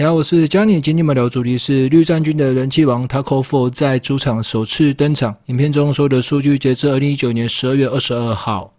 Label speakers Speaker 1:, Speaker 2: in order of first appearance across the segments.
Speaker 1: 你好，我是 Johnny，今天我们聊的主题是绿战军的人气王 Taco Four 在主场首次登场。影片中所有的数据截至二零一九年十二月二十二号。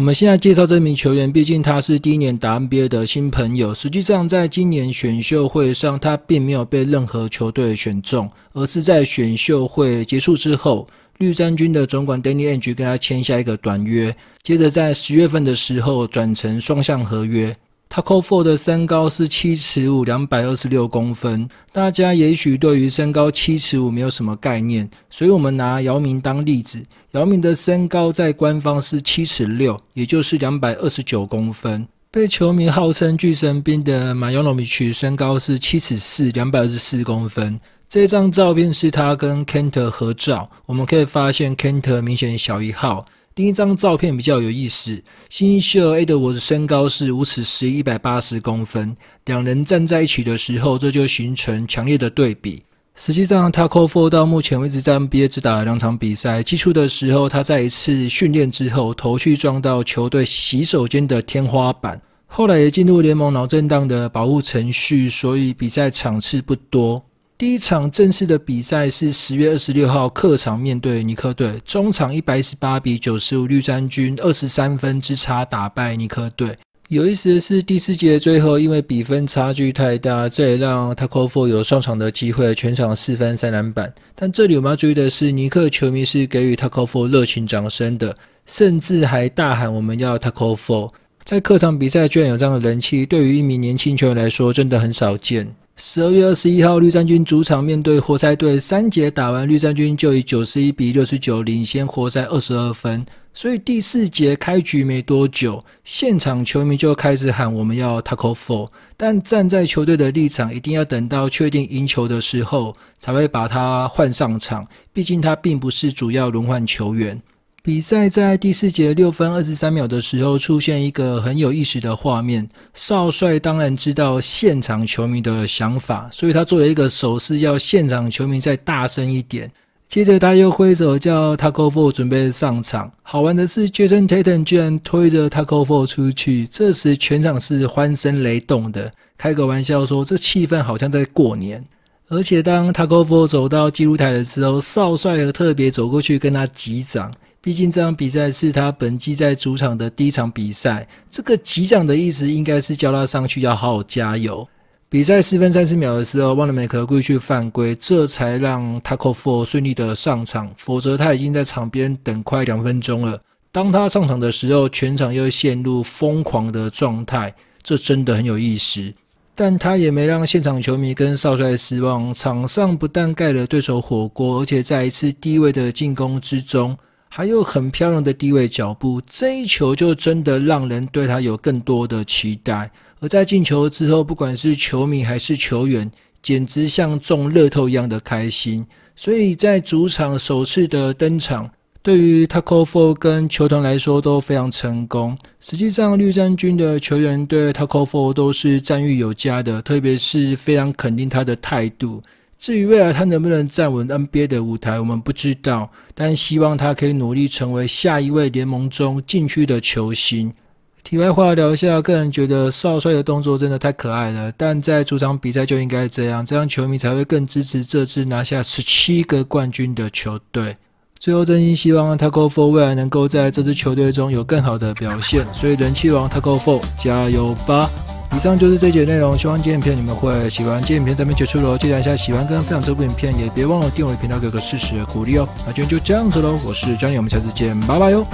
Speaker 1: 我们现在介绍这名球员，毕竟他是第一年打 NBA 的新朋友。实际上，在今年选秀会上，他并没有被任何球队选中，而是在选秀会结束之后，绿衫军的总管 Danny Ainge 跟他签下一个短约，接着在十月份的时候转成双向合约。他 c o f o 的身高是七尺五，两百二十六公分。大家也许对于身高七尺五没有什么概念，所以我们拿姚明当例子。姚明的身高在官方是七尺六，也就是两百二十九公分。被球迷号称巨神兵的马 a 诺米奇身高是七尺四，两百二十四公分。这张照片是他跟 Kenter 合照，我们可以发现 Kenter 明显小一号。第一张照片比较有意思，新秀 A 的我的身高是五尺十一百八十公分，两人站在一起的时候，这就形成强烈的对比。实际上，Taco Four 到目前为止在 NBA 只打了两场比赛。起初的时候，他在一次训练之后头去撞到球队洗手间的天花板，后来也进入联盟脑震荡的保护程序，所以比赛场次不多。第一场正式的比赛是十月二十六号，客场面对尼克队，中场一百一十八比九十五，绿衫军二十三分之差打败尼克队。有意思的是，第四节最后，因为比分差距太大，这也让 t a c o f o u r 有上场的机会，全场四分三篮板。但这里我们要注意的是，尼克球迷是给予 t a c o f o u r 热情掌声的，甚至还大喊我们要 t a c o f o u r 在客场比赛居然有这样的人气，对于一名年轻球员来说，真的很少见。十二月二十一号，绿衫军主场面对活塞队，三节打完，绿衫军就以九十一比六十九领先活塞二十二分。所以第四节开局没多久，现场球迷就开始喊我们要 Taco Four。但站在球队的立场，一定要等到确定赢球的时候才会把他换上场，毕竟他并不是主要轮换球员。比赛在第四节六分二十三秒的时候，出现一个很有意思的画面。少帅当然知道现场球迷的想法，所以他做了一个手势，要现场球迷再大声一点。接着他又挥手叫 t a c o f o r 准备上场。好玩的是，Jason Tatum 居然推着 t a c o f o r 出去。这时全场是欢声雷动的。开个玩笑说，这气氛好像在过年。而且当 t a c o f o r 走到记录台的时候，少帅又特别走过去跟他击掌。毕竟这场比赛是他本季在主场的第一场比赛，这个击掌的意思应该是叫他上去要好好加油。比赛四分三十秒的时候，万隆美克过去犯规，这才让 Taco Four 顺利的上场，否则他已经在场边等快两分钟了。当他上场的时候，全场又陷入疯狂的状态，这真的很有意思。但他也没让现场球迷跟少帅失望，场上不但盖了对手火锅，而且在一次低位的进攻之中。还有很漂亮的低位脚步，这一球就真的让人对他有更多的期待。而在进球之后，不管是球迷还是球员，简直像中乐透一样的开心。所以在主场首次的登场，对于 t a o f o r 跟球团来说都非常成功。实际上，绿战军的球员对 t a o f o r 都是赞誉有加的，特别是非常肯定他的态度。至于未来他能不能站稳 NBA 的舞台，我们不知道，但希望他可以努力成为下一位联盟中禁区的球星。题外话聊一下，个人觉得少帅的动作真的太可爱了，但在主场比赛就应该这样，这样球迷才会更支持这支拿下十七个冠军的球队。最后，真心希望 Taco f o r 未来能够在这支球队中有更好的表现，所以人气王 Taco b 加油吧！以上就是这节内容，希望今天影片你们会喜欢。今天影片咱们结束了，记得一下喜欢跟分享这部影片，也别忘了订阅频道，给个支持鼓励哦。那今天就这样子喽，我是江毅，我们下次见，拜拜哟。